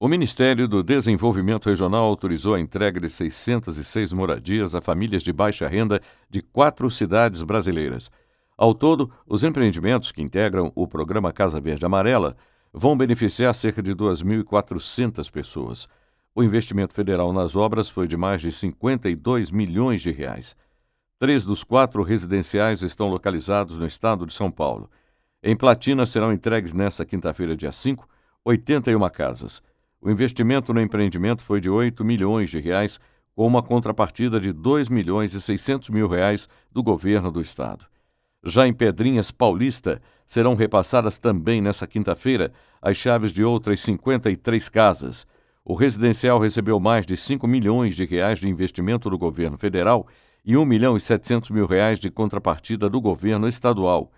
O Ministério do Desenvolvimento Regional autorizou a entrega de 606 moradias a famílias de baixa renda de quatro cidades brasileiras. Ao todo, os empreendimentos que integram o programa Casa Verde Amarela vão beneficiar cerca de 2.400 pessoas. O investimento federal nas obras foi de mais de 52 milhões de reais. Três dos quatro residenciais estão localizados no estado de São Paulo. Em Platina serão entregues nesta quinta-feira, dia 5, 81 casas. O investimento no empreendimento foi de 8 milhões de reais, com uma contrapartida de 2 milhões e 600 mil reais do governo do estado. Já em Pedrinhas Paulista, serão repassadas também nesta quinta-feira as chaves de outras 53 casas. O residencial recebeu mais de 5 milhões de reais de investimento do governo federal e 1 milhão e 700 mil reais de contrapartida do governo estadual.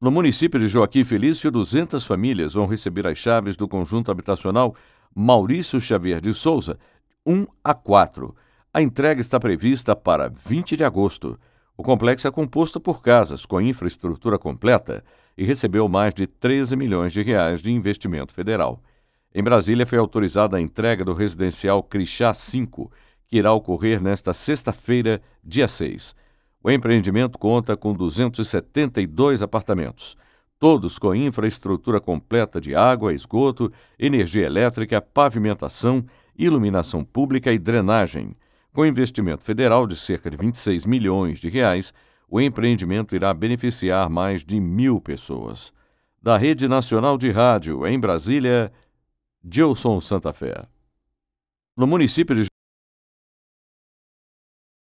No município de Joaquim Felício, 200 famílias vão receber as chaves do conjunto habitacional Maurício Xavier de Souza, 1 a 4. A entrega está prevista para 20 de agosto. O complexo é composto por casas com infraestrutura completa e recebeu mais de 13 milhões de reais de investimento federal. Em Brasília foi autorizada a entrega do residencial Crixá 5, que irá ocorrer nesta sexta-feira, dia 6. O empreendimento conta com 272 apartamentos todos com infraestrutura completa de água, esgoto, energia elétrica, pavimentação, iluminação pública e drenagem. Com investimento federal de cerca de 26 milhões de reais, o empreendimento irá beneficiar mais de mil pessoas. Da Rede Nacional de Rádio, em Brasília, Gilson Santa Fé. No município de